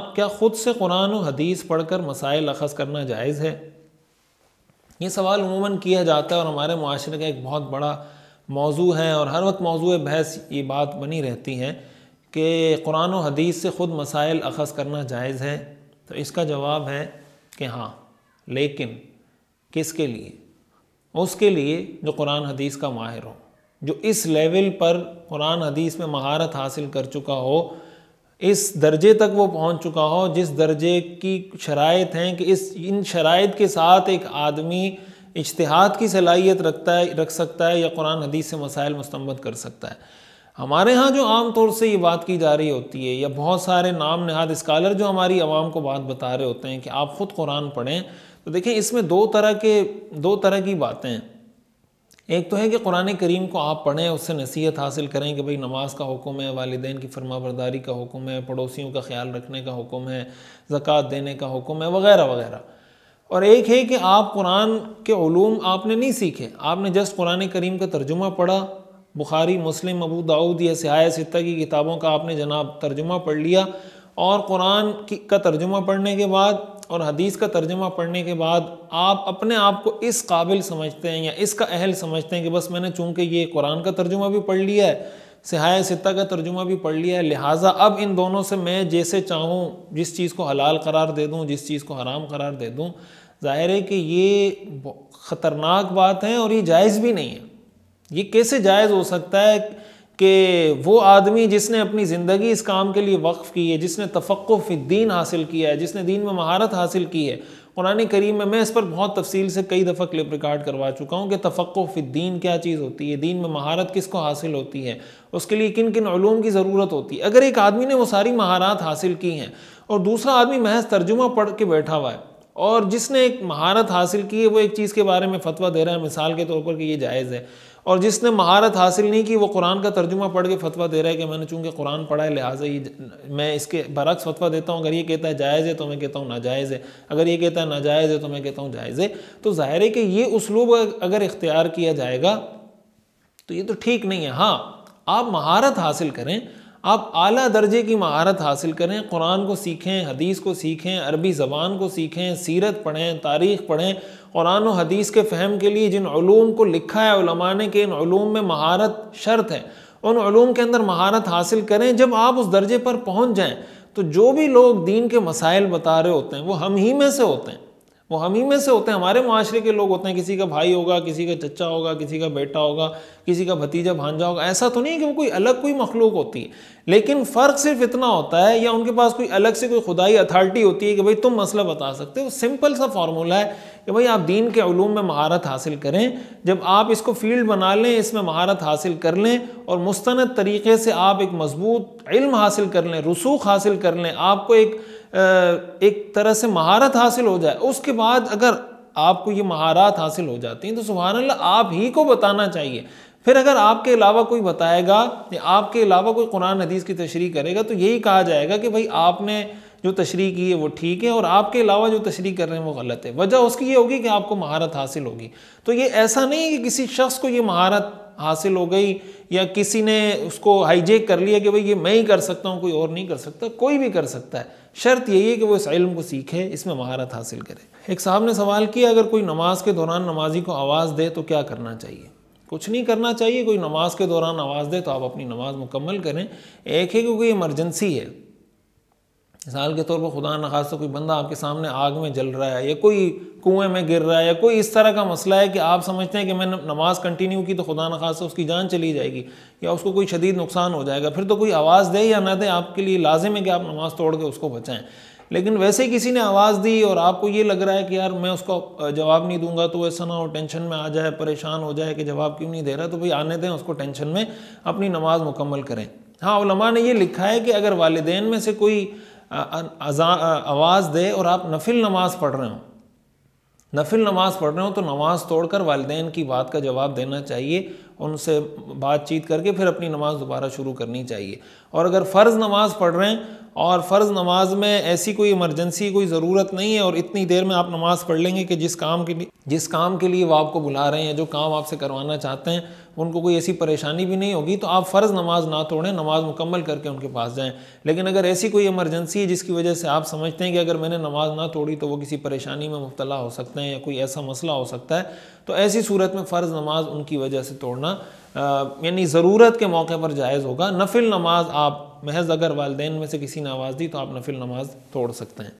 क्या ख़ुद से कुरान और हदीस पढ़कर मसाइल अखज़ करना जायज़ है ये सवाल उमूमा किया जाता है और हमारे माशरे का एक बहुत बड़ा मौजू है और हर वक्त मौजू बहस ये बात बनी रहती है कि कुरान और हदीस से ख़ुद मसाइल अखज़ करना जायज़ है तो इसका जवाब है कि हाँ लेकिन किसके लिए उसके लिए जो कुरान हदीस का माहिर हो जो इस लेवल पर कुरान हदीस में महारत हासिल कर चुका हो इस दर्जे तक वो पहुंच चुका हो जिस दर्जे की शराइ हैं कि इस इन शराइ के साथ एक आदमी इश्तहाद की सलाहियत रखता है रख सकता है या कुरान हदीस से मसाइल मुस्तमद कर सकता है हमारे यहाँ जो आम तौर से ये बात की जा रही होती है या बहुत सारे नाम नहाद स्कॉलर जो हमारी आवाम को बात बता रहे होते हैं कि आप ख़ुद कुरान पढ़ें तो देखें इसमें दो तरह के दो तरह की बातें हैं एक तो है कि कुरान करीम को आप पढ़ें उससे नसीहत हासिल करें कि भाई नमाज का हुक्म है वालदेन की फरमा बरदारी का हुक्म है पड़ोसियों का ख्याल रखने का हुक्म है ज़क़़त देने का हुक्म है वगैरह वगैरह और एक है कि आप कुरान के ूम आपने नहीं सीखे आपने जस्ट कुरान करीम का तर्जुमा पढ़ा बुखारी मुस्लिम अबू दाऊद या सिहाय सित की किताबों का आपने जनाब तर्जुमा पढ़ लिया और कुरान की का तर्जुमा पढ़ने के बाद और हदीस का तर्जमा पढ़ने के बाद आप अपने आप को इस काबिल समझते हैं या इसका अहल समझते हैं कि बस मैंने चूँकि ये कुरान का तर्जुमा भी पढ़ लिया है सिहाय सिता का तर्जुमा भी पढ़ लिया है लिहाजा अब इन दोनों से मैं जैसे चाहूँ जिस चीज़ को हलाल करार दे दूँ जिस चीज़ को हराम करार दे दूँ ज़ाहिर है कि ये ख़तरनाक बात है और ये जायज़ भी नहीं है ये कैसे जायज़ हो सकता है कि वो आदमी जिसने अपनी ज़िंदगी इस काम के लिए वक्फ़ की है जिसने दीन हासिल किया है जिसने दीन में महारत हासिल की है कुरान करीम में मैं इस पर बहुत तफसील से कई दफ़ा क्लिप रिकॉर्ड करवा चुका हूँ कि तफ़क़ुफ़ीन क्या चीज़ होती है दीन में महारत किसको हासिल होती है उसके लिए किन किन ूम की ज़रूरत होती है अगर एक आदमी ने वो सारी महारत हासिल की हैं और दूसरा आदमी महज तर्जुमा पढ़ के बैठा हुआ है और जिसने एक महारत हासिल की है वो एक चीज़ के बारे में फतवा दे रहा है मिसाल के तौर पर कि ये जायज़ है और जिसने महारत हासिल नहीं की वो कुरान का तर्जुमा पढ़ के फतवा दे रहा है कि मैंने चूंकि कुरान पढ़ा है लिहाजा ये मैं इसके बरक्स फतवा देता हूँ अगर ये कहता है जायज़ है तो मैं कहता हूँ नाजायज़ है अगर ये कहता है नाजायज़ है तो मैं कहता हूँ जायज़ है तो ज़ाहिर है कि ये उसलूब अगर इख्तियार किया जाएगा तो ये तो ठीक नहीं है हाँ आप महारत हासिल करें आप आला दर्जे की महारत हासिल करें कुरान को सीखें हदीस को सीखें अरबी ज़बान को सीखें सीरत पढ़ें तारीख़ पढ़ें कुरान और हदीस के फ़हम के लिए जिन ूम को लिखा है उलमा ने कि इन ूम में महारत शर्त है उन ूम के अंदर महारत हासिल करें जब आप उस दर्जे पर पहुँच जाएँ तो जो भी लोग दीन के मसाइल बता रहे होते हैं वो हम ही में से होते हैं वो हम ही में से होते हैं हमारे माशरे के लोग होते हैं किसी का भाई होगा किसी का चचा होगा किसी का बेटा होगा किसी का भतीजा भांजा होगा ऐसा तो नहीं कि वो कोई अलग कोई मखलूक होती है लेकिन फ़र्क सिर्फ इतना होता है या उनके पास कोई अलग से कोई खुदाई अथॉरिटी होती है कि भाई तुम मसला बता सकते हो सिंपल सा फार्मूला है कि भाई आप दीन के अलूम में महारत हासिल करें जब आप इसको फील्ड बना लें इसमें महारत हासिल कर लें और मुस्ंद तरीके से आप एक मजबूत इल्म हासिल कर लें रसूख हासिल कर लें आपको एक एक तरह से महारत हासिल हो जाए उसके बाद अगर आपको ये महारत हासिल हो जाती है तो सुबहानल्ला आप ही को बताना चाहिए फिर अगर आपके अलावा कोई बताएगा या आपके अलावा कोई कुरान हदीस की तशरी करेगा तो यही कहा जाएगा कि भाई आपने जो तशरी की है वो ठीक है और आपके अलावा जो तशरी कर रहे हैं वो गलत है वजह उसकी ये होगी कि आपको महारत हासिल होगी तो ये ऐसा नहीं है कि किसी शख्स को ये महारत हासिल हो गई या किसी ने उसको हाईजेक कर लिया कि भाई ये मैं ही कर सकता हूँ कोई और नहीं कर सकता कोई भी कर सकता है शर्त यही है कि वो इस इल्म को सीखे इसमें महारत हासिल करे एक साहब ने सवाल किया अगर कोई नमाज के दौरान नमाजी को आवाज़ दे तो क्या करना चाहिए कुछ नहीं करना चाहिए कोई नमाज के दौरान आवाज़ दे तो आप अपनी नमाज मुकम्मल करें एक है क्योंकि इमरजेंसी है मिसाल के तौर पर खुदा न खासा कोई बंदा आपके सामने आग में जल रहा है या कोई कुएं में गिर रहा है या कोई इस तरह का मसला है कि आप समझते हैं कि मैं नमाज कंटिन्यू की तो खुदा न खासा उसकी जान चली जाएगी या उसको कोई शदीद नुकसान हो जाएगा फिर तो कोई आवाज़ दे या ना दे आपके लिए लाजिम है कि आप नमाज़ तोड़ के उसको बचाएँ लेकिन वैसे किसी ने आवाज़ दी और आपको ये लग रहा है कि यार मैं उसको जवाब नहीं दूंगा तो ऐसा ना हो टेंशन में आ जाए परेशान हो जाए कि जवाब क्यों नहीं दे रहा तो भाई आने दें उसको टेंशन में अपनी नमाज मुकम्मल करें हाँ ने ये लिखा है कि अगर वालदेन में से कोई आवाज़ दे और आप नफिल नमाज पढ़ रहे हो नफिल नमाज पढ़ रहे हो तो नमाज तोड़कर वालदेन की बात का जवाब देना चाहिए उनसे बातचीत करके फिर अपनी नमाज़ दोबारा शुरू करनी चाहिए और अगर फ़र्ज़ नमाज़ पढ़ रहे हैं और फ़र्ज़ नमाज में ऐसी कोई इमरजेंसी कोई ज़रूरत नहीं है और इतनी देर में आप नमाज़ पढ़ लेंगे कि जिस काम के लिए जिस काम के लिए वो आपको बुला रहे हैं जो काम आपसे करवाना चाहते हैं उनको कोई ऐसी परेशानी भी नहीं होगी तो आप फ़र्ज़ नमाज ना तोड़ें नमाज़ मुकम्मल करके उनके पास जाएँ लेकिन अगर ऐसी कोई इमरजेंसी है जिसकी वजह से आप समझते हैं कि अगर मैंने नमाज़ ना तोड़ी तो वो किसी परेशानी में मुबतला हो सकते हैं या कोई ऐसा मसला हो सकता है तो ऐसी सूरत में फ़र्ज़ नमाज उनकी वजह से तोड़ना यानी ज़रूरत के मौके पर जायज़ होगा नफिल नमाज आप महज अगर वालदेन में से किसी ने आवाज़ दी तो आप नफिल नमाज तोड़ सकते हैं